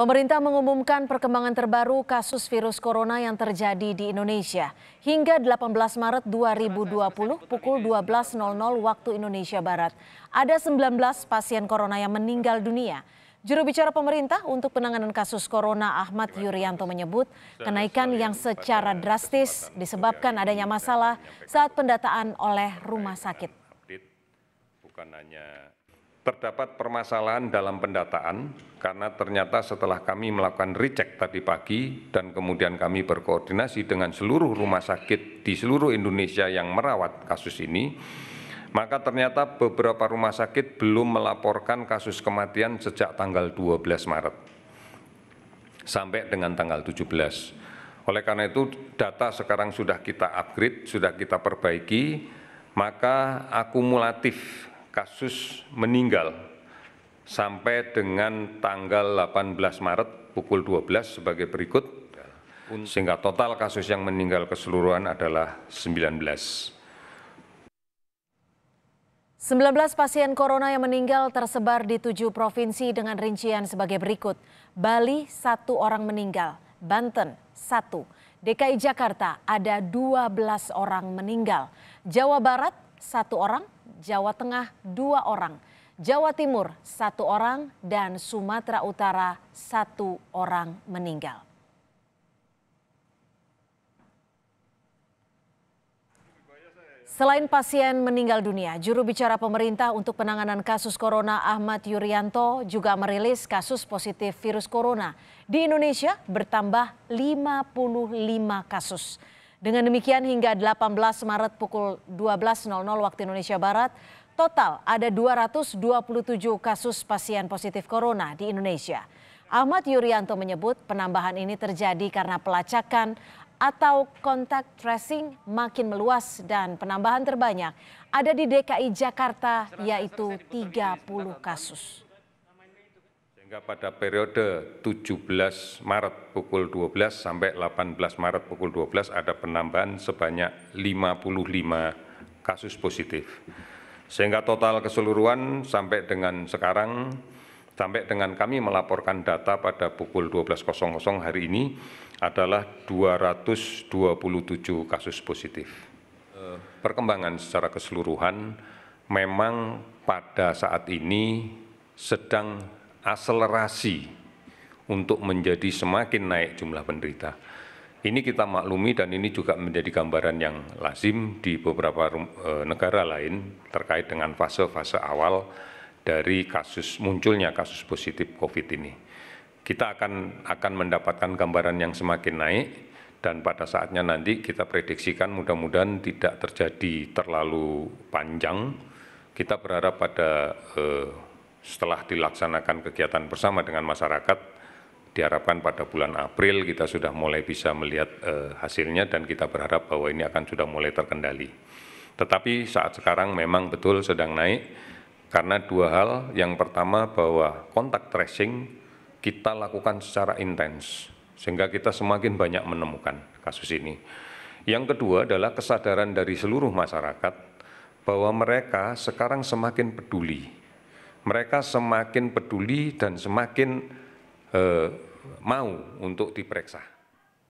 Pemerintah mengumumkan perkembangan terbaru kasus virus corona yang terjadi di Indonesia. Hingga 18 Maret 2020 pukul 12.00 waktu Indonesia Barat, ada 19 pasien corona yang meninggal dunia. Juru bicara pemerintah untuk penanganan kasus corona Ahmad Yuryanto menyebut kenaikan yang secara drastis disebabkan adanya masalah saat pendataan oleh rumah sakit terdapat permasalahan dalam pendataan karena ternyata setelah kami melakukan recheck tadi pagi dan kemudian kami berkoordinasi dengan seluruh rumah sakit di seluruh Indonesia yang merawat kasus ini, maka ternyata beberapa rumah sakit belum melaporkan kasus kematian sejak tanggal 12 Maret sampai dengan tanggal 17. Oleh karena itu data sekarang sudah kita upgrade, sudah kita perbaiki, maka akumulatif kasus meninggal sampai dengan tanggal 18 Maret pukul 12 sebagai berikut sehingga total kasus yang meninggal keseluruhan adalah 19. 19 pasien corona yang meninggal tersebar di tujuh provinsi dengan rincian sebagai berikut. Bali, satu orang meninggal. Banten, satu. DKI Jakarta, ada 12 orang meninggal. Jawa Barat, satu orang. Jawa Tengah dua orang, Jawa Timur satu orang, dan Sumatera Utara satu orang meninggal. Selain pasien meninggal dunia, juru bicara pemerintah untuk penanganan kasus corona Ahmad Yuryanto juga merilis kasus positif virus corona. Di Indonesia bertambah 55 kasus. Dengan demikian hingga 18 Maret pukul 12.00 waktu Indonesia Barat, total ada 227 kasus pasien positif corona di Indonesia. Ahmad Yuryanto menyebut penambahan ini terjadi karena pelacakan atau kontak tracing makin meluas dan penambahan terbanyak ada di DKI Jakarta yaitu 30 kasus hingga pada periode 17 Maret pukul 12 sampai 18 Maret pukul 12 ada penambahan sebanyak 55 kasus positif. Sehingga total keseluruhan sampai dengan sekarang sampai dengan kami melaporkan data pada pukul 12.00 hari ini adalah 227 kasus positif. Eh, perkembangan secara keseluruhan memang pada saat ini sedang akselerasi untuk menjadi semakin naik jumlah penderita. Ini kita maklumi dan ini juga menjadi gambaran yang lazim di beberapa e, negara lain terkait dengan fase-fase awal dari kasus munculnya kasus positif COVID ini. Kita akan akan mendapatkan gambaran yang semakin naik dan pada saatnya nanti kita prediksikan mudah-mudahan tidak terjadi terlalu panjang. Kita berharap pada eh, setelah dilaksanakan kegiatan bersama dengan masyarakat, diharapkan pada bulan April kita sudah mulai bisa melihat eh, hasilnya dan kita berharap bahwa ini akan sudah mulai terkendali. Tetapi saat sekarang memang betul sedang naik karena dua hal. Yang pertama bahwa kontak tracing kita lakukan secara intens sehingga kita semakin banyak menemukan kasus ini. Yang kedua adalah kesadaran dari seluruh masyarakat bahwa mereka sekarang semakin peduli mereka semakin peduli dan semakin eh, mau untuk diperiksa